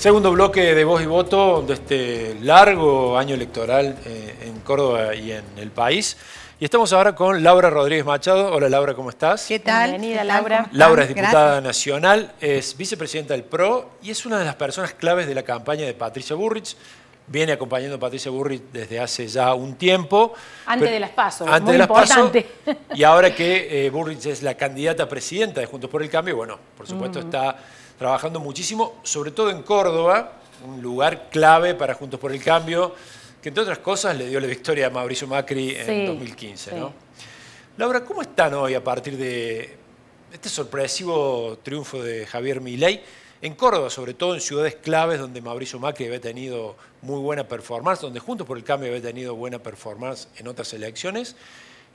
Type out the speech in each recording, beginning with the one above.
Segundo bloque de voz y voto de este largo año electoral eh, en Córdoba y en el país. Y estamos ahora con Laura Rodríguez Machado. Hola Laura, ¿cómo estás? ¿Qué tal? Bienvenida Laura. Laura es diputada nacional, es vicepresidenta del PRO y es una de las personas claves de la campaña de Patricia Burrich. Viene acompañando a Patricia Burrich desde hace ya un tiempo. Antes de las pasos, antes muy de las importante. y ahora que eh, Burrich es la candidata presidenta de Juntos por el Cambio, bueno, por supuesto está trabajando muchísimo, sobre todo en Córdoba, un lugar clave para Juntos por el Cambio, que entre otras cosas le dio la victoria a Mauricio Macri en 2015. Laura, ¿cómo están hoy a partir de este sorpresivo triunfo de Javier Milei? En Córdoba, sobre todo en ciudades claves donde Mauricio Macri había tenido muy buena performance, donde Juntos por el Cambio había tenido buena performance en otras elecciones,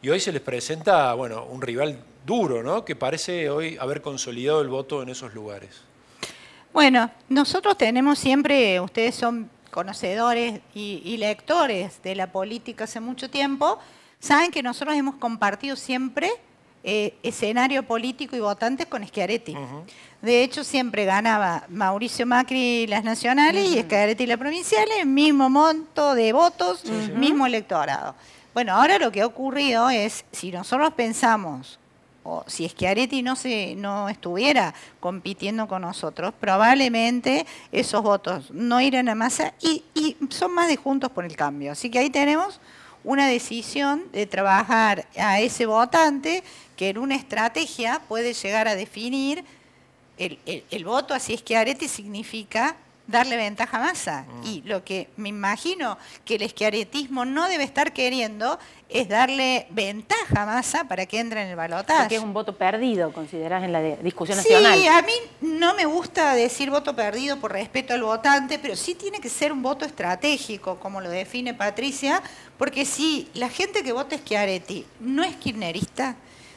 y hoy se les presenta, bueno, un rival duro, ¿no? Que parece hoy haber consolidado el voto en esos lugares. Bueno, nosotros tenemos siempre, ustedes son conocedores y, lectores de la política hace mucho tiempo, saben que nosotros hemos compartido siempre eh, escenario político y votantes con Schiaretti. De hecho, siempre ganaba Mauricio Macri las nacionales y Schiaretti las provinciales, mismo monto de votos, mismo electorado. Bueno, ahora lo que ha ocurrido es, si nosotros pensamos o si Schiaretti no, se, no estuviera compitiendo con nosotros, probablemente esos votos no irán a masa y, son más de juntos por el cambio. Así que ahí tenemos una decisión de trabajar a ese votante que en una estrategia puede llegar a definir el, el, así voto que Schiaretti significa darle ventaja a Massa. Mm. Y lo que me imagino que el esquiaretismo no debe estar queriendo es darle ventaja a Massa para que entre en el balotaje. Porque es un voto perdido, considerás, en la discusión nacional. Sí, a mí no me gusta decir voto perdido por respeto al votante, pero sí tiene que ser un voto estratégico, como lo define Patricia, porque si la gente que vota esquiareti no es kirchnerista,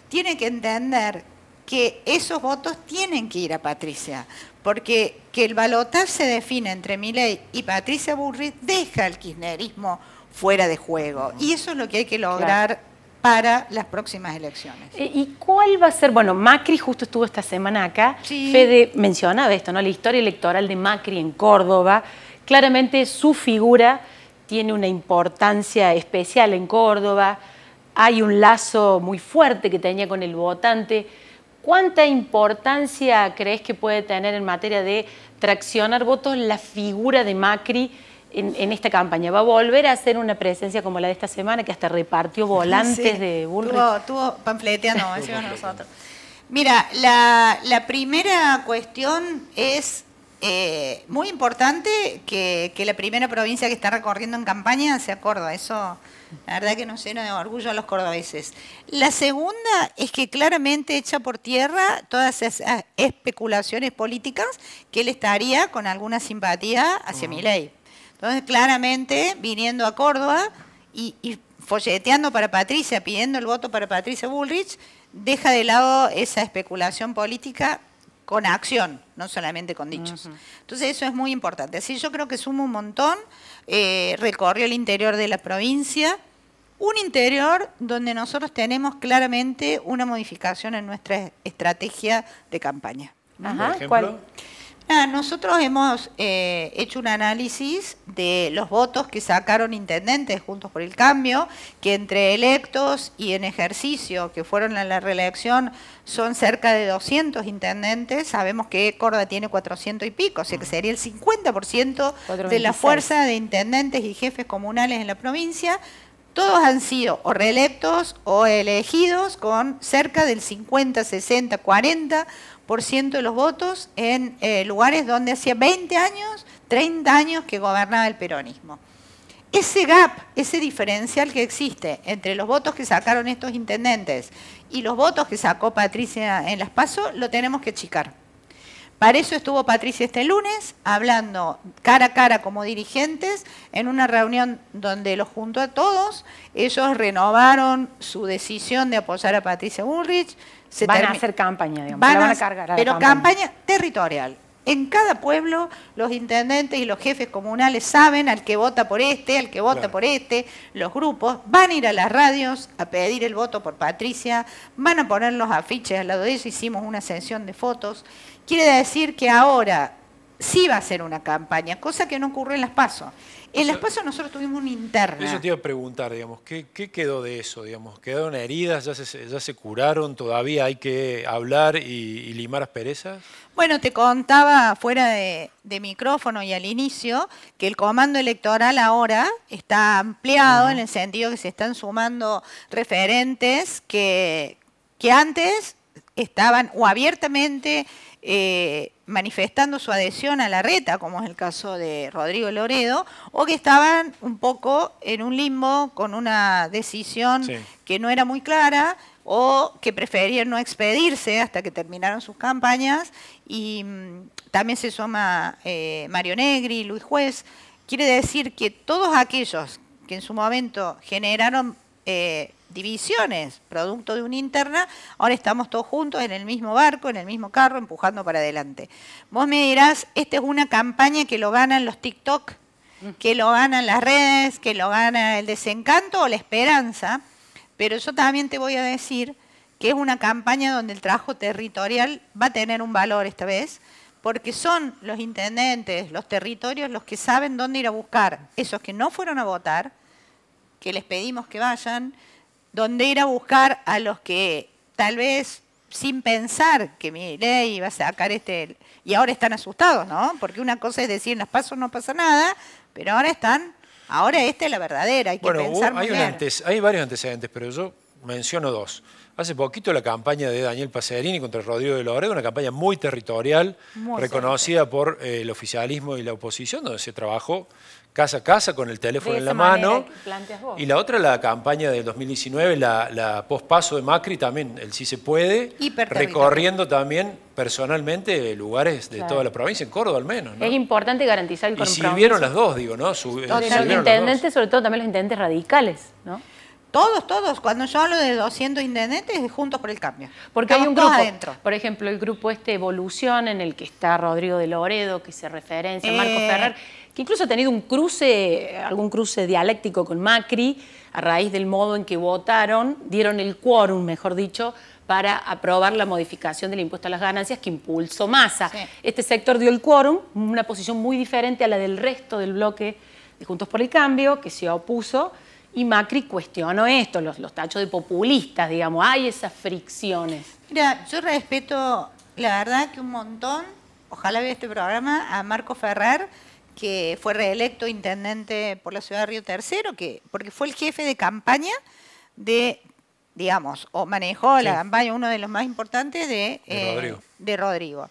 tiene que entender que esos votos tienen que ir a Patricia, porque que el balotaje se defina entre Milei y Patricia Burri deja el kirchnerismo fuera de juego. Y eso es lo que hay que lograr para las próximas elecciones. Eh, ¿Y cuál va a ser? Bueno, Macri justo estuvo esta semana acá. Fede mencionaba esto, ¿no? La historia electoral de Macri en Córdoba. Claramente su figura tiene una importancia especial en Córdoba. Hay un lazo muy fuerte que tenía con el votante. ¿Cuánta importancia crees que puede tener en materia de traccionar votos la figura de Macri en, esta campaña? ¿Va a volver a hacer una presencia como la de esta semana, que hasta repartió volantes de Bullrich? Tuvo, tuvo panfleteando, decimos nosotros. Mira, la, la primera cuestión es eh, muy importante que, la primera provincia que está recorriendo en campaña sea Córdoba. Eso, la verdad que nos llena de orgullo a los cordobeses. La segunda es que claramente echa por tierra todas esas especulaciones políticas que él estaría con alguna simpatía hacia mi ley. Entonces, claramente, viniendo a Córdoba y, y folleteando para Patricia, pidiendo el voto para Patricia Bullrich, deja de lado esa especulación política con acción, no solamente con dichos. Entonces eso es muy importante. Así yo creo que sumo un montón, eh, recorrió el interior de la provincia, un interior donde nosotros tenemos claramente una modificación en nuestra estrategia de campaña. Ajá, nosotros hemos eh, hecho un análisis de los votos que sacaron intendentes juntos por el cambio, que entre electos y en ejercicio que fueron a la reelección son cerca de 200 intendentes. Sabemos que Córdoba tiene 400 y pico, o sea que mm. sería el 50% de la fuerza de intendentes y jefes comunales en la provincia todos han sido o reelectos o elegidos con cerca del 50, 60, 40% de los votos en eh, lugares donde hacía 20 años, 30 años que gobernaba el peronismo. Ese gap, ese diferencial que existe entre los votos que sacaron estos intendentes y los votos que sacó Patricia en las PASO, lo tenemos que achicar. Para eso estuvo Patricia este lunes hablando cara a cara como dirigentes en una reunión donde los juntó a todos. Ellos renovaron su decisión de apoyar a Patricia Bullrich. Se van a hacer campaña, digamos. Van, a, cargar pero campaña territorial. En cada pueblo los intendentes y los jefes comunales saben al que vota por este, al que vota por este, los grupos van a ir a las radios a pedir el voto por Patricia, van a poner los afiches al lado de eso hicimos una sesión de fotos. Quiere decir que ahora sí va a ser una campaña, cosa que no ocurrió en las PASO. En las Pazos nosotros tuvimos un interno. Eso te iba a preguntar, digamos, ¿qué, quedó de eso? Digamos, ¿Quedaron heridas? Ya se, ya se curaron? ¿Todavía hay que hablar y, limar asperezas? Bueno, te contaba fuera de, micrófono y al inicio que el comando electoral ahora está ampliado en el sentido que se están sumando referentes que antes estaban o abiertamente eh, manifestando su adhesión a la reta, como es el caso de Rodrigo Loredo, o que estaban un poco en un limbo con una decisión que no era muy clara o que preferían no expedirse hasta que terminaron sus campañas. Y mm, también se suma eh, Mario Negri, Luis Juez. Quiere decir que todos aquellos que en su momento generaron eh, divisiones, producto de una interna, ahora estamos todos juntos en el mismo barco, en el mismo carro, empujando para adelante. Vos me dirás, esta es una campaña que lo ganan los TikTok, que lo ganan las redes, que lo gana el desencanto o la esperanza, pero yo también te voy a decir que es una campaña donde el trabajo territorial va a tener un valor esta vez, porque son los intendentes, los territorios, los que saben dónde ir a buscar esos que no fueron a votar, que les pedimos que vayan, donde ir a buscar a los que tal vez sin pensar que mi ley iba a sacar este... Y ahora están asustados, ¿no? Porque una cosa es decir, las pasos no pasa nada, pero ahora están... Ahora esta es la verdadera, hay que pensar hay varios antecedentes, pero yo menciono dos. Hace poquito la campaña de Daniel Paserini contra Rodrigo de Loredo, una campaña muy territorial, reconocida por eh, el oficialismo y la oposición, donde se trabajó casa a casa con el teléfono en la mano. Y la otra, la campaña del 2019, la, la pospaso de Macri también, el sí se puede, recorriendo también personalmente lugares de toda la provincia, en Córdoba al menos. Es importante garantizar el compromiso. Y sirvieron las dos, digo, ¿no? Eh, los intendentes, sobre todo también los intendentes radicales, ¿no? Todos, todos. Cuando yo hablo de 200 intendentes, es Juntos por el Cambio. Porque hay un grupo, por ejemplo, el grupo este Evolución, en el que está Rodrigo de Loredo, que se referencia, a Marco eh. Ferrer, que incluso ha tenido un cruce, algún cruce dialéctico con Macri, a raíz del modo en que votaron, dieron el quórum, mejor dicho, para aprobar la modificación del impuesto a las ganancias que impulsó Masa. Este sector dio el quórum, una posición muy diferente a la del resto del bloque de Juntos por el Cambio, que se opuso y Macri cuestionó esto, los, los tachos de populistas, digamos, hay esas fricciones. Mira, yo respeto, la verdad que un montón, ojalá vea este programa, a Marco Ferrer, que fue reelecto intendente por la ciudad de Río Tercero, que, porque fue el jefe de campaña de, digamos, o manejó la campaña, uno de los más importantes de, eh, de Rodrigo.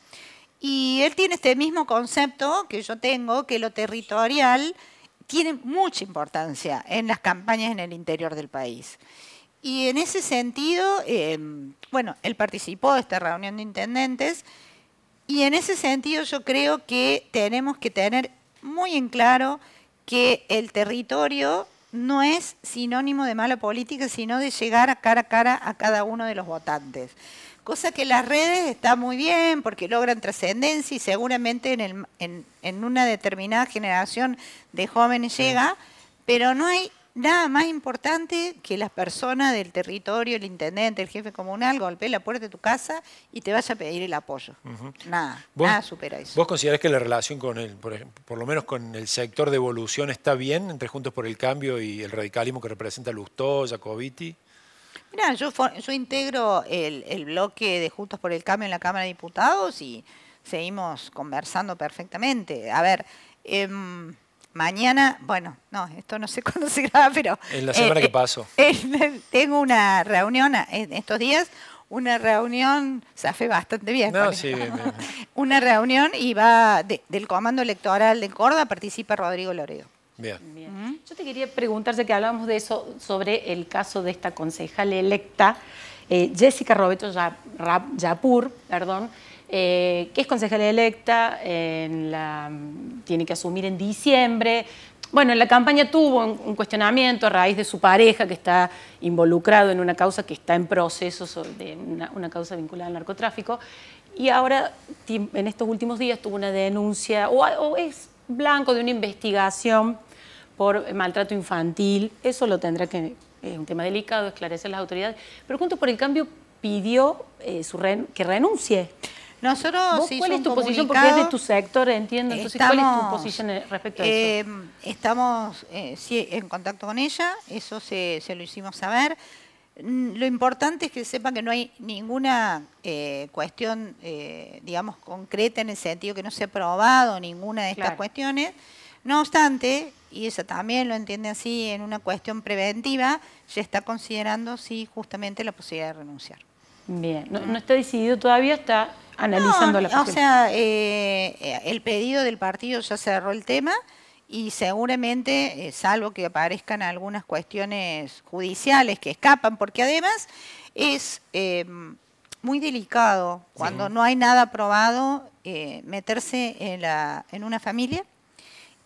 Y él tiene este mismo concepto que yo tengo, que lo territorial tiene mucha importancia en las campañas en el interior del país. Y en ese sentido, em, bueno, él participó de esta reunión de intendentes y en ese sentido yo creo que tenemos que tener muy en claro que el territorio no es sinónimo de mala política, sino de llegar cara a cara a cada uno de los votantes. Cosa que las redes está muy bien porque logran trascendencia y seguramente en, el, en, una determinada generación de jóvenes llega, pero no hay nada más importante que las personas del territorio, el intendente, el jefe comunal, golpee la puerta de tu casa y te vaya a pedir el apoyo. Nada, nada supera eso. ¿Vos considerás que la relación con el, por, por, lo menos con el sector de evolución está bien entre Juntos por el Cambio y el radicalismo que representa Lustó, Jacobiti? Mira, yo, integro el, bloque de Juntos por el Cambio en la Cámara de Diputados y seguimos conversando perfectamente. A ver, em, mañana, bueno, no, esto no sé cuándo se graba, pero... En la semana eh, que paso. Eh, tengo una reunión en estos días, una reunión, o se hace bastante bien. Una reunión y va del Comando Electoral de Córdoba, participa Rodrigo Loredo. Bien. Yo te quería preguntar, ya que hablábamos de eso, sobre el caso de esta concejal electa, eh, Jessica Roberto Yapur, perdón, eh, que es concejal electa, tiene que asumir en diciembre. Bueno, en la campaña tuvo un, cuestionamiento a raíz de su pareja que está involucrado en una causa que está en proceso, de una, causa vinculada al narcotráfico, y ahora en estos últimos días tuvo una denuncia, o es blanco de una investigación por maltrato infantil, eso lo tendrá que, es un tema delicado, esclarecer las autoridades, pero Juntos por el Cambio pidió eh, su ren que renuncie. Nosotros ¿Cuál es tu posición? Porque es de tu sector, entiendo. Entonces, ¿cuál es tu posición eh, respecto a eso? Eh, estamos en contacto con ella, eso se, lo hicimos saber. Mm, lo importante es que sepa que no hay ninguna cuestión, digamos, concreta en el sentido que no se ha probado ninguna de estas cuestiones. No obstante, y ella también lo entiende así en una cuestión preventiva, ya está considerando si justamente la posibilidad de renunciar. Bien, no, mm. está decidido todavía, está analizando la posibilidad. O sea, eh, el pedido del partido ya cerró el tema y seguramente, eh, salvo que aparezcan algunas cuestiones judiciales que escapan, porque además es em, muy delicado cuando no hay nada aprobado, eh, meterse en, la, en una familia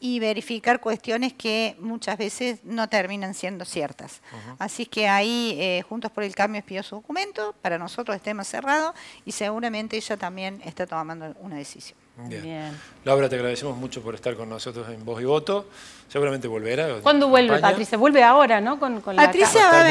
y verificar cuestiones que muchas veces no terminan siendo ciertas. Así que ahí eh, Juntos por el Cambio pidió su documento, para nosotros es tema cerrado y seguramente ella también está tomando una decisión. Bien. Laura, te agradecemos mucho por estar con nosotros en Voz y Voto. Seguramente volverá. ¿Cuándo vuelve Patricia? Vuelve ahora, ¿no? Con, Patricia va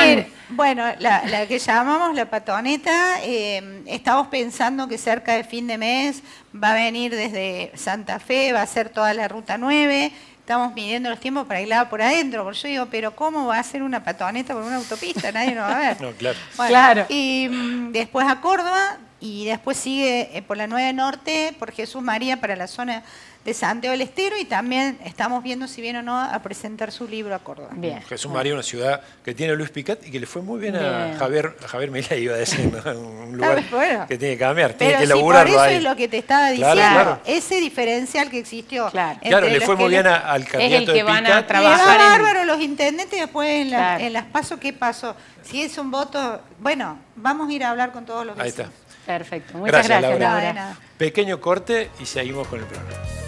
a venir. bueno, la, que llamamos la patoneta, eh, estamos pensando que cerca de fin de mes va a venir desde Santa Fe, va a ser toda la ruta 9 estamos midiendo los tiempos para irla por adentro. Porque yo digo, pero ¿cómo va a ser una patoneta por una autopista? Nadie nos va a ver. No, claro. claro. Y mm, después a Córdoba, y después sigue eh, por la 9 Norte, por Jesús María, para la zona de Santiago del Estero y también estamos viendo si viene o no a presentar su libro a Córdoba. Bien. Jesús María, una ciudad que tiene Luis Picat y que le fue muy bien, a Javier, a Javier iba a decir, un lugar ah, que tiene que cambiar, tiene que si por eso es lo que te estaba diciendo, ese diferencial que existió. Claro, le fue muy bien al candidato es el que van a trabajar. en... bárbaro los intendentes después en, las pasos, ¿qué pasó? Si es un voto, bueno, vamos a ir a hablar con todos los Ahí está. Perfecto. Muchas gracias, Laura. Pequeño corte y seguimos con el programa.